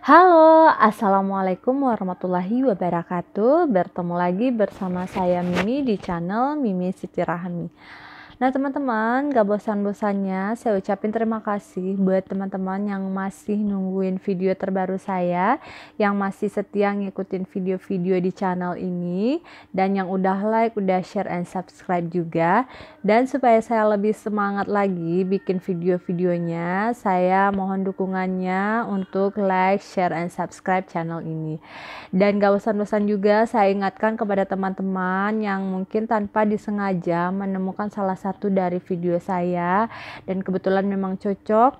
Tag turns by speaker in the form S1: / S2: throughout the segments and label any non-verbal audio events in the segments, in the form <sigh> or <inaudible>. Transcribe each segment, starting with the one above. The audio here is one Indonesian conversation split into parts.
S1: Halo, Assalamualaikum warahmatullahi wabarakatuh Bertemu lagi bersama saya Mimi di channel Mimi Siti Rahmi Nah teman-teman gak bosan-bosannya saya ucapin terima kasih buat teman-teman yang masih nungguin video terbaru saya, yang masih setia ngikutin video-video di channel ini, dan yang udah like, udah share, and subscribe juga. Dan supaya saya lebih semangat lagi bikin video-videonya, saya mohon dukungannya untuk like, share, and subscribe channel ini. Dan gak bosan-bosan juga saya ingatkan kepada teman-teman yang mungkin tanpa disengaja menemukan salah satu satu dari video saya dan kebetulan memang cocok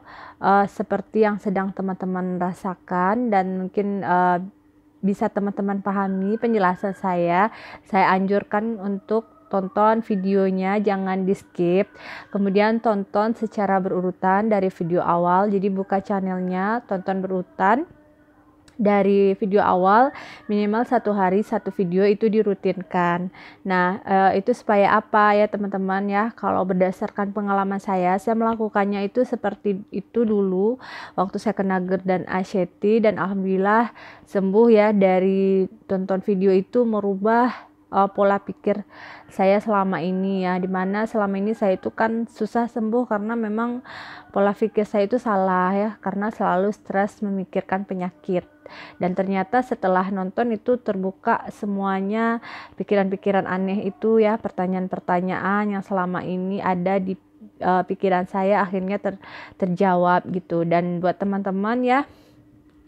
S1: uh, seperti yang sedang teman-teman rasakan dan mungkin uh, bisa teman-teman pahami penjelasan saya. Saya anjurkan untuk tonton videonya jangan di skip kemudian tonton secara berurutan dari video awal jadi buka channelnya tonton berurutan dari video awal minimal satu hari satu video itu dirutinkan. Nah e, itu supaya apa ya teman-teman ya? Kalau berdasarkan pengalaman saya, saya melakukannya itu seperti itu dulu waktu saya kena GERD dan ACT dan alhamdulillah sembuh ya dari tonton video itu merubah e, pola pikir saya selama ini ya dimana selama ini saya itu kan susah sembuh karena memang pola pikir saya itu salah ya karena selalu stres memikirkan penyakit dan ternyata setelah nonton itu terbuka semuanya pikiran-pikiran aneh itu ya pertanyaan-pertanyaan yang selama ini ada di uh, pikiran saya akhirnya ter, terjawab gitu dan buat teman-teman ya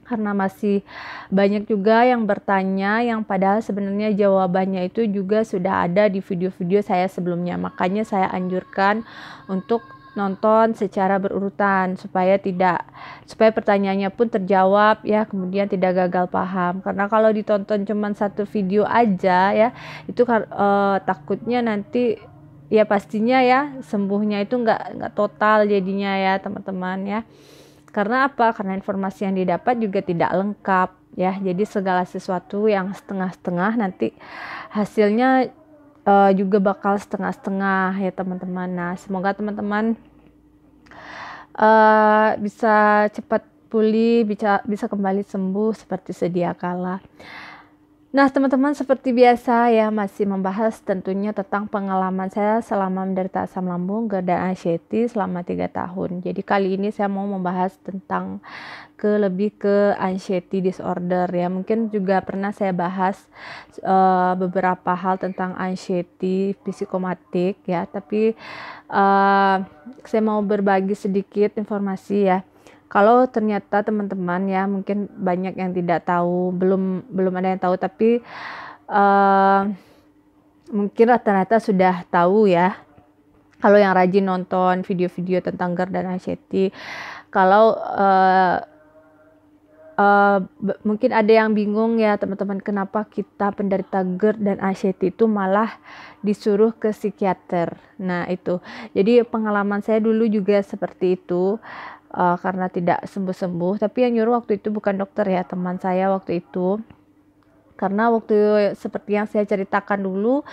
S1: karena masih banyak juga yang bertanya yang padahal sebenarnya jawabannya itu juga sudah ada di video-video saya sebelumnya makanya saya anjurkan untuk nonton secara berurutan supaya tidak supaya pertanyaannya pun terjawab ya kemudian tidak gagal paham karena kalau ditonton cuma satu video aja ya itu uh, takutnya nanti ya pastinya ya sembuhnya itu nggak nggak total jadinya ya teman-teman ya karena apa karena informasi yang didapat juga tidak lengkap ya jadi segala sesuatu yang setengah-setengah nanti hasilnya uh, juga bakal setengah-setengah ya teman-teman. Nah, semoga teman-teman uh, bisa cepat pulih, bisa bisa kembali sembuh seperti sedia kala. Nah, teman-teman seperti biasa ya masih membahas tentunya tentang pengalaman saya selama menderita asam lambung gerda anxiety selama 3 tahun. Jadi kali ini saya mau membahas tentang ke lebih ke anxiety disorder ya. Mungkin juga pernah saya bahas uh, beberapa hal tentang anxiety psikomatik ya, tapi uh, saya mau berbagi sedikit informasi ya kalau ternyata teman-teman ya mungkin banyak yang tidak tahu belum belum ada yang tahu tapi uh, mungkin rata-rata sudah tahu ya kalau yang rajin nonton video-video tentang Garda Shetty kalau uh, Uh, mungkin ada yang bingung ya teman-teman kenapa kita penderita GERD dan anxiety itu malah disuruh ke psikiater. Nah, itu. Jadi pengalaman saya dulu juga seperti itu uh, karena tidak sembuh-sembuh tapi yang nyuruh waktu itu bukan dokter ya teman saya waktu itu karena waktu seperti yang saya ceritakan dulu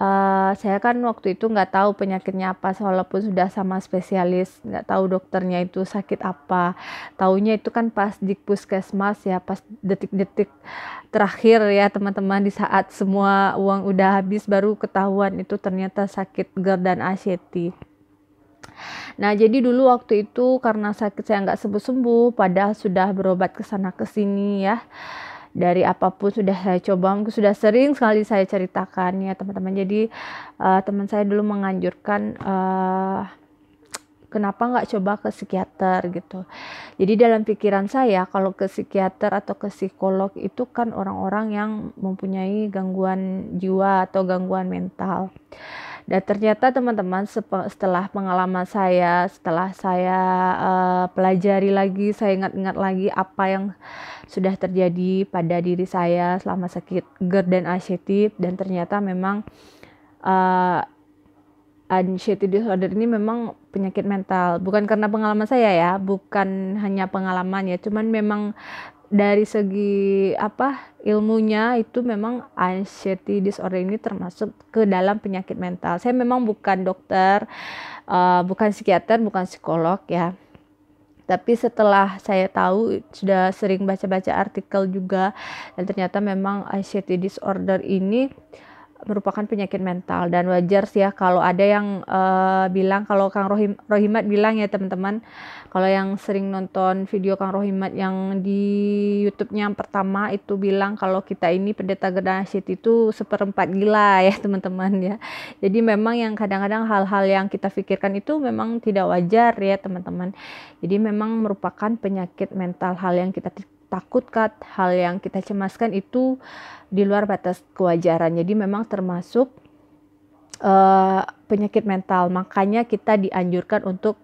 S1: uh, saya kan waktu itu nggak tahu penyakitnya apa walaupun sudah sama spesialis nggak tahu dokternya itu sakit apa taunya itu kan pas di puskesmas ya pas detik-detik terakhir ya teman-teman di saat semua uang udah habis baru ketahuan itu ternyata sakit GERD dan ACT Nah jadi dulu waktu itu karena sakit saya nggak sembuh-sembuh padahal sudah berobat ke sana ke sini ya dari apapun sudah saya coba sudah sering sekali saya ceritakan ya teman-teman jadi uh, teman saya dulu menganjurkan uh, kenapa nggak coba ke psikiater gitu jadi dalam pikiran saya kalau ke psikiater atau ke psikolog itu kan orang-orang yang mempunyai gangguan jiwa atau gangguan mental dan ternyata teman-teman setelah pengalaman saya, setelah saya uh, pelajari lagi, saya ingat-ingat lagi apa yang sudah terjadi pada diri saya selama sakit GERD dan anxiety dan ternyata memang uh, eh, anxiety disorder ini memang penyakit mental. Bukan karena pengalaman saya ya, bukan hanya pengalaman ya, cuman memang dari segi apa ilmunya itu memang anxiety disorder ini termasuk ke dalam penyakit mental. Saya memang bukan dokter, uh, bukan psikiater, bukan psikolog ya. Tapi setelah saya tahu sudah sering baca-baca artikel juga dan ternyata memang anxiety disorder ini uh, merupakan penyakit mental dan wajar sih ya kalau ada yang uh, bilang kalau Kang Rohim, Rohimat bilang ya teman-teman kalau yang sering nonton video Kang Rohimat yang di YouTube-nya yang pertama itu bilang kalau kita ini pendeta generasi itu seperempat gila ya <laughs> teman-teman ya jadi memang yang kadang-kadang hal-hal yang kita pikirkan itu memang tidak wajar ya teman-teman jadi memang merupakan penyakit mental hal yang kita takutkan hal yang kita cemaskan itu di luar batas kewajaran jadi memang termasuk uh, penyakit mental makanya kita dianjurkan untuk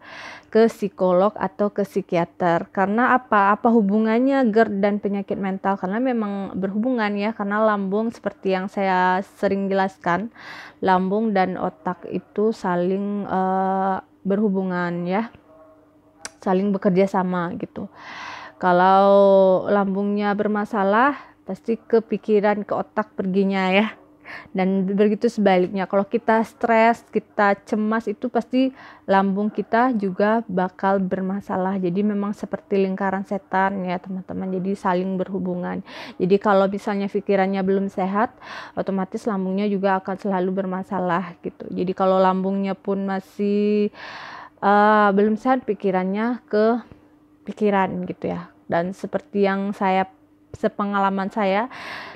S1: ke psikolog atau ke psikiater karena apa apa hubungannya GERD dan penyakit mental karena memang berhubungan ya karena lambung seperti yang saya sering jelaskan lambung dan otak itu saling uh, berhubungan ya saling bekerja sama gitu. Kalau lambungnya bermasalah, pasti kepikiran ke otak perginya ya. Dan begitu sebaliknya, kalau kita stres, kita cemas itu pasti lambung kita juga bakal bermasalah. Jadi memang seperti lingkaran setan ya teman-teman. Jadi saling berhubungan. Jadi kalau misalnya pikirannya belum sehat, otomatis lambungnya juga akan selalu bermasalah gitu. Jadi kalau lambungnya pun masih uh, belum sehat pikirannya ke pikiran gitu ya dan seperti yang saya sepengalaman saya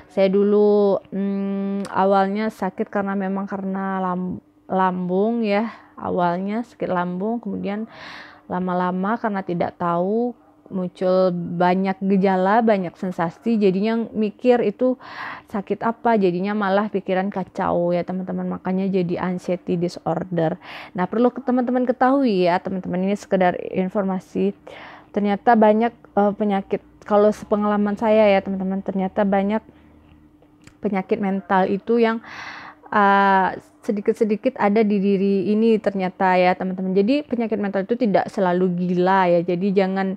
S1: saya dulu hmm, awalnya sakit karena memang karena lambung ya awalnya sakit lambung kemudian lama-lama karena tidak tahu muncul banyak gejala, banyak sensasi, jadinya mikir itu sakit apa, jadinya malah pikiran kacau ya teman-teman, makanya jadi anxiety disorder. Nah perlu teman-teman ketahui ya teman-teman ini sekedar informasi ternyata banyak uh, penyakit kalau sepengalaman saya ya teman-teman ternyata banyak penyakit mental itu yang eh, sedikit-sedikit uh, ada di diri ini ternyata ya teman-teman. Jadi penyakit mental itu tidak selalu gila ya. Jadi jangan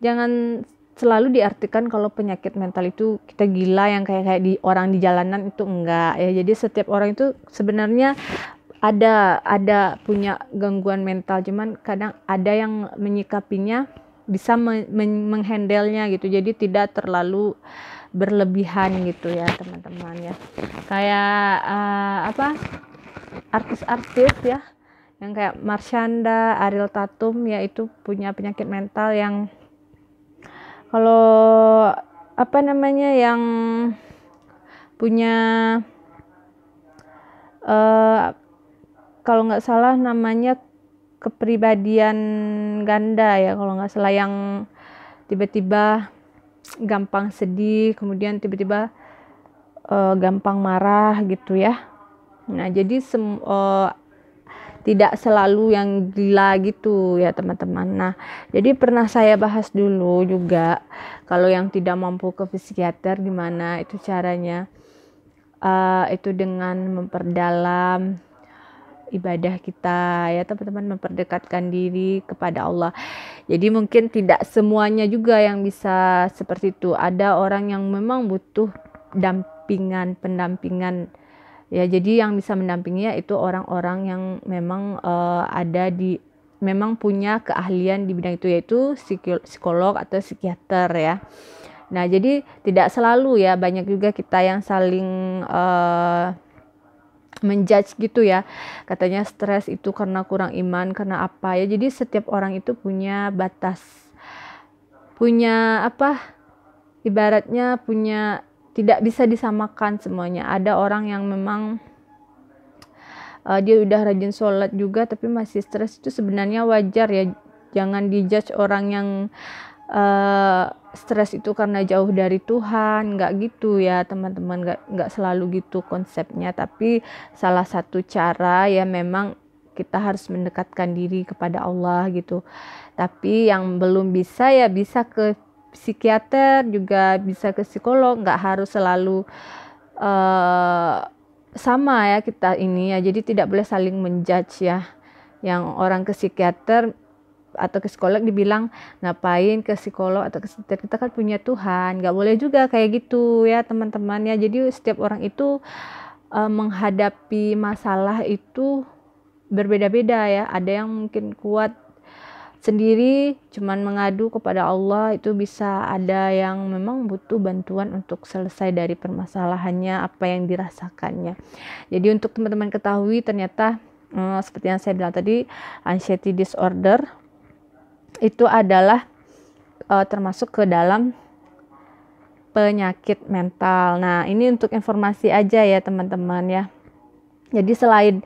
S1: jangan selalu diartikan kalau penyakit mental itu kita gila yang kayak kayak di orang di jalanan itu enggak ya. Jadi setiap orang itu sebenarnya ada ada punya gangguan mental cuman kadang ada yang menyikapinya bisa menghandlenya gitu jadi tidak terlalu berlebihan gitu ya teman-teman ya kayak uh, apa artis-artis ya yang kayak Marshanda, Ariel Tatum ya itu punya penyakit mental yang kalau apa namanya yang punya uh, kalau nggak salah namanya kepribadian ganda ya kalau nggak salah yang tiba-tiba gampang sedih kemudian tiba-tiba uh, gampang marah gitu ya nah jadi sem uh, tidak selalu yang gila gitu ya teman-teman nah jadi pernah saya bahas dulu juga kalau yang tidak mampu ke psikiater gimana itu caranya uh, itu dengan memperdalam ibadah kita ya teman-teman memperdekatkan diri kepada Allah. Jadi mungkin tidak semuanya juga yang bisa seperti itu. Ada orang yang memang butuh dampingan, pendampingan ya. Jadi yang bisa mendampingi itu orang-orang yang memang uh, ada di memang punya keahlian di bidang itu yaitu psikolog atau psikiater ya. Nah, jadi tidak selalu ya banyak juga kita yang saling uh, menjudge gitu ya katanya stres itu karena kurang iman karena apa ya jadi setiap orang itu punya batas punya apa ibaratnya punya tidak bisa disamakan semuanya ada orang yang memang uh, dia udah rajin sholat juga tapi masih stres itu sebenarnya wajar ya jangan dijudge orang yang Eh, stres itu karena jauh dari Tuhan nggak gitu ya teman-teman nggak nggak selalu gitu konsepnya tapi salah satu cara ya memang kita harus mendekatkan diri kepada Allah gitu tapi yang belum bisa ya bisa ke psikiater juga bisa ke psikolog nggak harus selalu uh, sama ya kita ini ya jadi tidak boleh saling menjudge ya yang orang ke psikiater atau ke psikolog dibilang ngapain ke psikolog atau ke setiap kita kan punya Tuhan nggak boleh juga kayak gitu ya teman-teman ya jadi setiap orang itu eh, menghadapi masalah itu berbeda-beda ya ada yang mungkin kuat sendiri cuman mengadu kepada Allah itu bisa ada yang memang butuh bantuan untuk selesai dari permasalahannya apa yang dirasakannya jadi untuk teman-teman ketahui ternyata hmm, seperti yang saya bilang tadi anxiety disorder itu adalah uh, termasuk ke dalam penyakit mental. Nah, ini untuk informasi aja ya, teman-teman ya. Jadi selain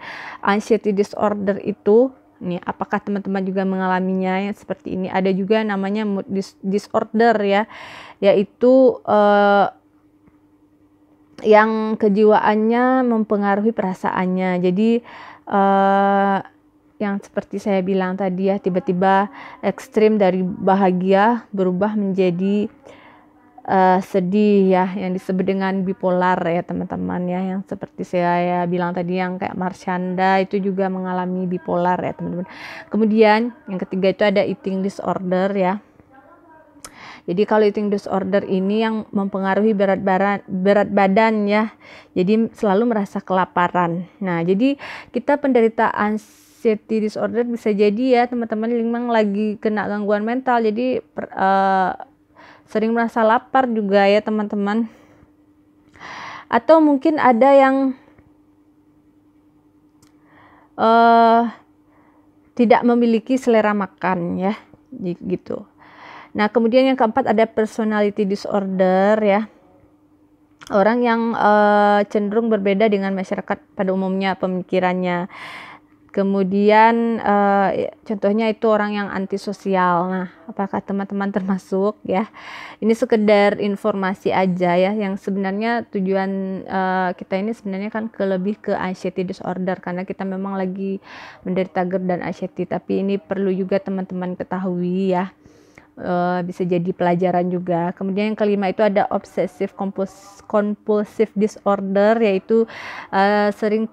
S1: anxiety disorder itu nih apakah teman-teman juga mengalaminya ya seperti ini? Ada juga namanya mood dis disorder ya, yaitu uh, yang kejiwaannya mempengaruhi perasaannya. Jadi uh, yang seperti saya bilang tadi ya tiba-tiba ekstrim dari bahagia berubah menjadi uh, sedih ya yang disebut dengan bipolar ya teman-teman ya yang seperti saya bilang tadi yang kayak Marsyanda itu juga mengalami bipolar ya teman-teman kemudian yang ketiga itu ada eating disorder ya jadi kalau eating disorder ini yang mempengaruhi berat badan, berat badan ya. Jadi selalu merasa kelaparan. Nah, jadi kita penderitaan anxiety disorder bisa jadi ya teman-teman memang lagi kena gangguan mental jadi per, uh, sering merasa lapar juga ya teman-teman atau mungkin ada yang uh, tidak memiliki selera makan ya gitu nah kemudian yang keempat ada personality disorder ya orang yang uh, cenderung berbeda dengan masyarakat pada umumnya pemikirannya kemudian uh, contohnya itu orang yang antisosial. Nah, apakah teman-teman termasuk ya? Ini sekedar informasi aja ya yang sebenarnya tujuan uh, kita ini sebenarnya kan ke lebih ke anxiety disorder karena kita memang lagi menderita GERD dan anxiety, tapi ini perlu juga teman-teman ketahui ya. Uh, bisa jadi pelajaran juga. Kemudian yang kelima itu ada obsessive compulsive disorder yaitu uh, sering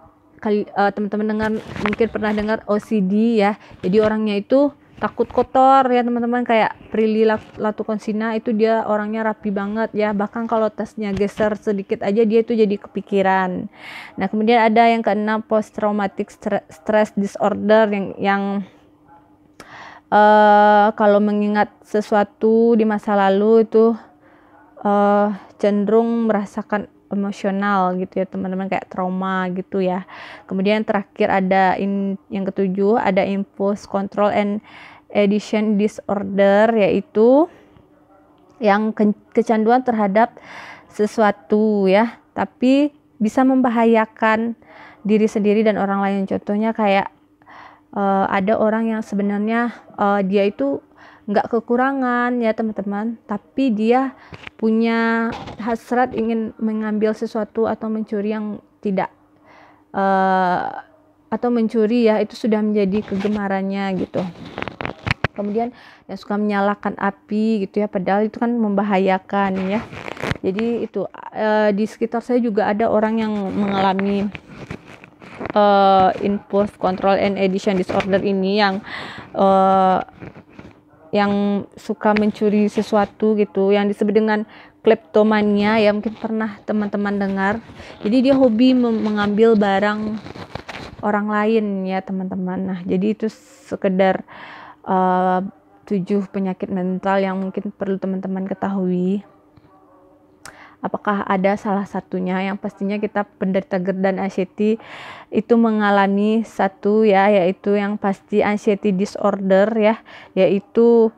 S1: uh, teman-teman dengar mungkin pernah dengar OCD ya. Jadi orangnya itu takut kotor ya teman-teman kayak Prilly Latukonsina itu dia orangnya rapi banget ya bahkan kalau tasnya geser sedikit aja dia itu jadi kepikiran nah kemudian ada yang keenam post traumatic stress disorder yang yang uh, kalau mengingat sesuatu di masa lalu itu uh, cenderung merasakan emosional gitu ya teman-teman kayak trauma gitu ya kemudian terakhir ada in, yang ketujuh ada impulse control and addiction disorder yaitu yang ke, kecanduan terhadap sesuatu ya tapi bisa membahayakan diri sendiri dan orang lain contohnya kayak uh, ada orang yang sebenarnya uh, dia itu nggak kekurangan ya teman-teman tapi dia punya hasrat ingin mengambil sesuatu atau mencuri yang tidak uh, atau mencuri ya itu sudah menjadi kegemarannya gitu kemudian yang suka menyalakan api gitu ya padahal itu kan membahayakan ya jadi itu uh, di sekitar saya juga ada orang yang mengalami uh, impulse control and addiction disorder ini yang uh, yang suka mencuri sesuatu gitu yang disebut dengan kleptomania ya mungkin pernah teman-teman dengar jadi dia hobi mengambil barang orang lain ya teman-teman nah jadi itu sekedar uh, tujuh penyakit mental yang mungkin perlu teman-teman ketahui apakah ada salah satunya yang pastinya kita penderita GERD dan anxiety itu mengalami satu ya yaitu yang pasti anxiety disorder ya yaitu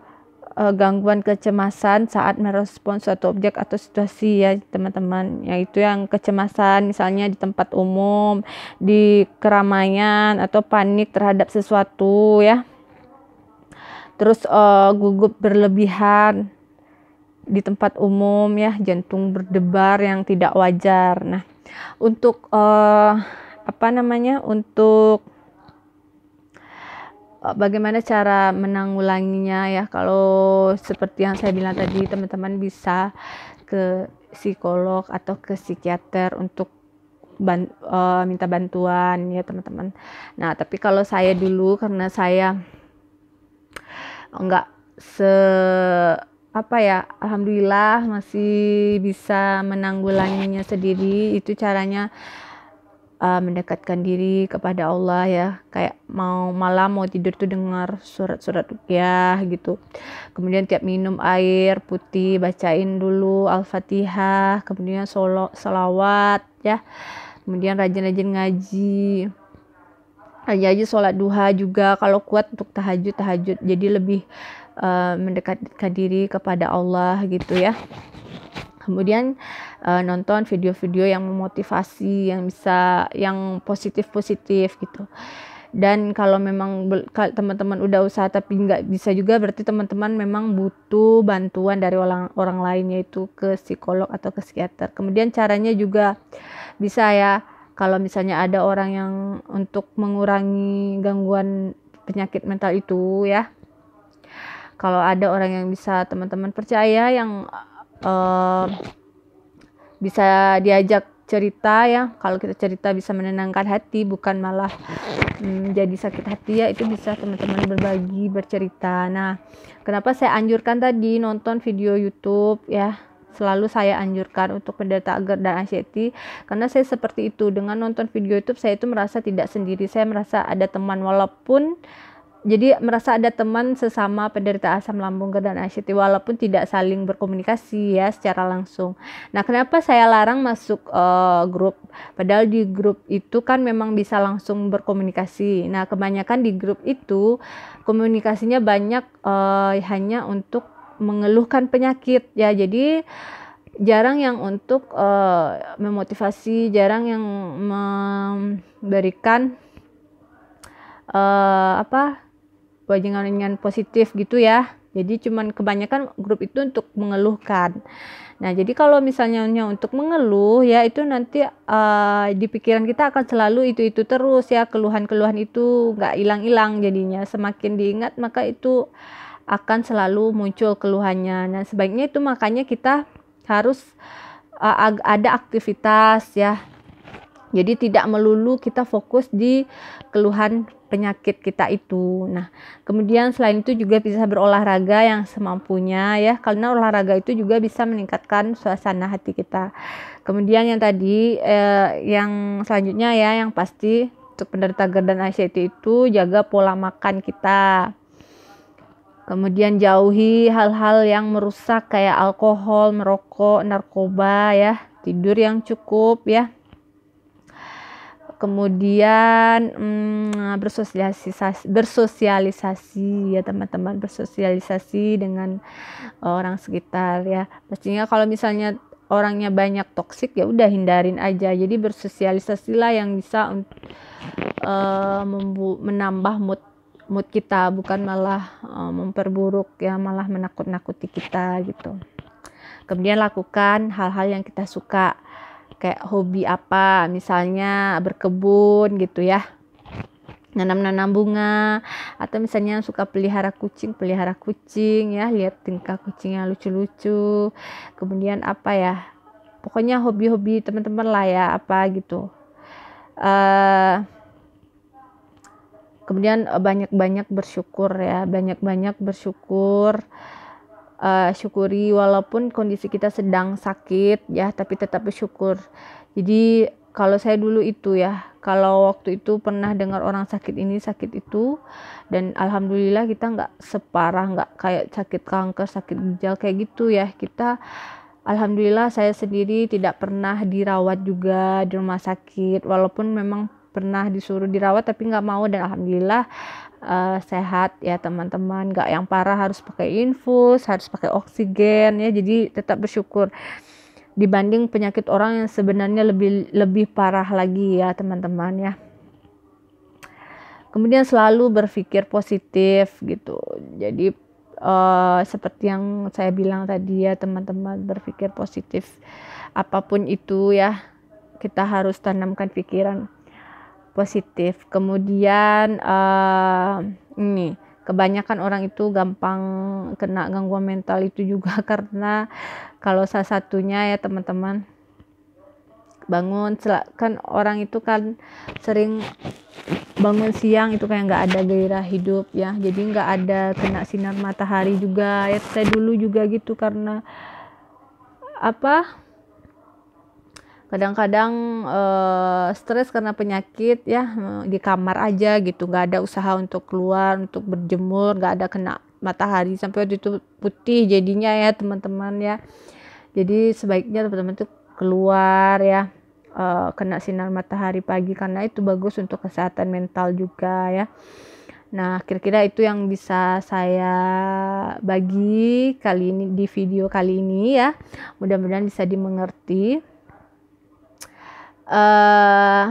S1: uh, gangguan kecemasan saat merespons suatu objek atau situasi ya teman-teman yaitu yang kecemasan misalnya di tempat umum di keramaian atau panik terhadap sesuatu ya terus uh, gugup berlebihan di tempat umum ya jantung berdebar yang tidak wajar. Nah, untuk uh, apa namanya? Untuk uh, bagaimana cara menanggulanginya ya kalau seperti yang saya bilang tadi teman-teman bisa ke psikolog atau ke psikiater untuk ban, uh, minta bantuan ya teman-teman. Nah tapi kalau saya dulu karena saya nggak se apa ya alhamdulillah masih bisa menanggulanginya sendiri itu caranya uh, mendekatkan diri kepada Allah ya kayak mau malam mau tidur tuh dengar surat-surat rukyah gitu kemudian tiap minum air putih bacain dulu al-fatihah kemudian solo salawat ya kemudian rajin-rajin ngaji aja aja sholat duha juga kalau kuat untuk tahajud tahajud jadi lebih uh, mendekatkan diri kepada Allah gitu ya kemudian uh, nonton video-video yang memotivasi yang bisa yang positif positif gitu dan kalau memang teman-teman udah usaha tapi nggak bisa juga berarti teman-teman memang butuh bantuan dari orang orang lain yaitu ke psikolog atau ke psikiater kemudian caranya juga bisa ya kalau misalnya ada orang yang untuk mengurangi gangguan penyakit mental itu ya kalau ada orang yang bisa teman-teman percaya yang uh, bisa diajak cerita ya kalau kita cerita bisa menenangkan hati bukan malah menjadi hmm, sakit hati ya itu bisa teman-teman berbagi bercerita nah kenapa saya anjurkan tadi nonton video YouTube ya selalu saya anjurkan untuk pendeta agar dan anxiety karena saya seperti itu dengan nonton video YouTube saya itu merasa tidak sendiri saya merasa ada teman walaupun jadi merasa ada teman sesama penderita asam lambung dan ACT walaupun tidak saling berkomunikasi ya secara langsung. Nah, kenapa saya larang masuk uh, grup? Padahal di grup itu kan memang bisa langsung berkomunikasi. Nah, kebanyakan di grup itu komunikasinya banyak uh, hanya untuk mengeluhkan penyakit ya. Jadi jarang yang untuk uh, memotivasi, jarang yang memberikan uh, apa jangan-jangan positif gitu ya jadi cuman kebanyakan grup itu untuk mengeluhkan nah jadi kalau misalnya untuk mengeluh ya itu nanti uh, di pikiran kita akan selalu itu itu terus ya keluhan-keluhan itu nggak hilang-hilang jadinya semakin diingat maka itu akan selalu muncul keluhannya nah sebaiknya itu makanya kita harus uh, ada aktivitas ya jadi tidak melulu kita fokus di keluhan penyakit kita itu. Nah, kemudian selain itu juga bisa berolahraga yang semampunya ya, karena olahraga itu juga bisa meningkatkan suasana hati kita. Kemudian yang tadi eh, yang selanjutnya ya, yang pasti untuk penderita GERD dan ICT itu jaga pola makan kita. Kemudian jauhi hal-hal yang merusak kayak alkohol, merokok, narkoba ya, tidur yang cukup ya kemudian hmm, bersosialisasi bersosialisasi ya teman-teman bersosialisasi dengan eh, orang sekitar ya pastinya kalau misalnya orangnya banyak toksik ya udah hindarin aja jadi bersosialisasi lah yang bisa uh, menambah mood mood kita bukan malah uh, memperburuk ya malah menakut-nakuti kita gitu kemudian lakukan hal-hal yang kita suka kayak hobi apa misalnya berkebun gitu ya nanam-nanam bunga atau misalnya suka pelihara kucing pelihara kucing ya lihat tingkah kucingnya lucu-lucu kemudian apa ya pokoknya hobi-hobi teman-teman lah ya apa gitu uh, kemudian banyak-banyak bersyukur ya banyak-banyak bersyukur uh, syukuri walaupun kondisi kita sedang sakit ya tapi tetap bersyukur jadi kalau saya dulu itu ya kalau waktu itu pernah dengar orang sakit ini sakit itu dan alhamdulillah kita nggak separah nggak kayak sakit kanker sakit ginjal kayak gitu ya kita alhamdulillah saya sendiri tidak pernah dirawat juga di rumah sakit walaupun memang pernah disuruh dirawat tapi nggak mau dan alhamdulillah uh, sehat ya teman-teman nggak yang parah harus pakai infus harus pakai oksigen ya jadi tetap bersyukur dibanding penyakit orang yang sebenarnya lebih lebih parah lagi ya teman-teman ya kemudian selalu berpikir positif gitu jadi uh, seperti yang saya bilang tadi ya teman-teman berpikir positif apapun itu ya kita harus tanamkan pikiran positif. Kemudian uh, ini kebanyakan orang itu gampang kena gangguan mental itu juga <laughs> karena kalau salah satunya ya teman-teman bangun kan orang itu kan sering bangun siang itu kayak nggak ada gairah hidup ya jadi nggak ada kena sinar matahari juga ya saya dulu juga gitu karena apa kadang-kadang eh, stres karena penyakit ya di kamar aja gitu nggak ada usaha untuk keluar untuk berjemur nggak ada kena matahari sampai waktu itu putih jadinya ya teman-teman ya jadi sebaiknya teman-teman tuh keluar ya eh, kena sinar matahari pagi karena itu bagus untuk kesehatan mental juga ya nah kira-kira itu yang bisa saya bagi kali ini di video kali ini ya mudah-mudahan bisa dimengerti Eh,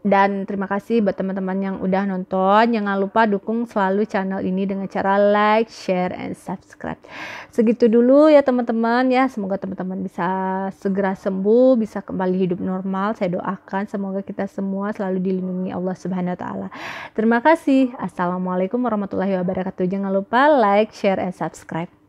S1: dan terima kasih buat teman-teman yang udah nonton. Jangan lupa dukung selalu channel ini dengan cara like, share, and subscribe. Segitu dulu ya teman-teman ya. Semoga teman-teman bisa segera sembuh, bisa kembali hidup normal. Saya doakan semoga kita semua selalu dilindungi Allah Subhanahu wa taala. Terima kasih. Assalamualaikum warahmatullahi wabarakatuh. Jangan lupa like, share, and subscribe.